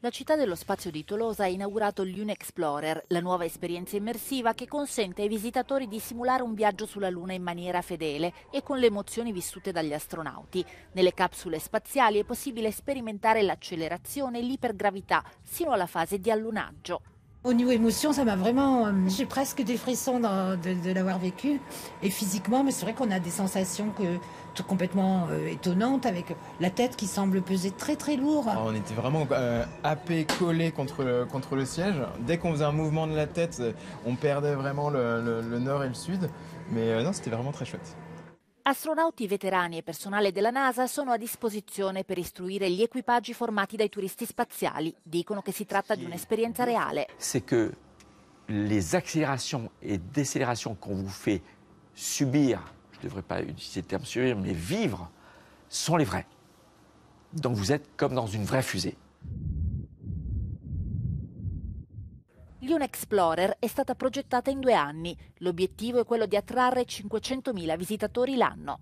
La città dello spazio di Tolosa ha inaugurato Lune Explorer, la nuova esperienza immersiva che consente ai visitatori di simulare un viaggio sulla Luna in maniera fedele e con le emozioni vissute dagli astronauti. Nelle capsule spaziali è possibile sperimentare l'accelerazione e l'ipergravità sino alla fase di allunaggio. Au niveau émotion, ça m'a vraiment. Euh, j'ai presque des frissons de, l'avoir vécu. Et physiquement, mais c'est vrai qu'on a des sensations que, tout complètement euh, étonnantes, avec la tête qui semble peser très très lourd. Ah, on était vraiment euh, happé, collé contre le, contre le siège. Dès qu'on faisait un mouvement de la tête, on perdait vraiment le, nord et le sud. Mais non, c'était vraiment très chouette. Astronauti veterani e personale della NASA sono a disposizione per istruire gli equipaggi formati dai turisti spaziali. Dicono che si tratta di un'esperienza reale. C'è che les accélérations et décélérations qu'on vous fait subire, je ne devrais pas utiliser le terme subir, mais vivre, sont les vraies. Donc vous êtes comme dans une vraie fusée. Lyon Explorer è stata progettata in due anni. L'obiettivo è quello di attrarre 500.000 visitatori l'anno.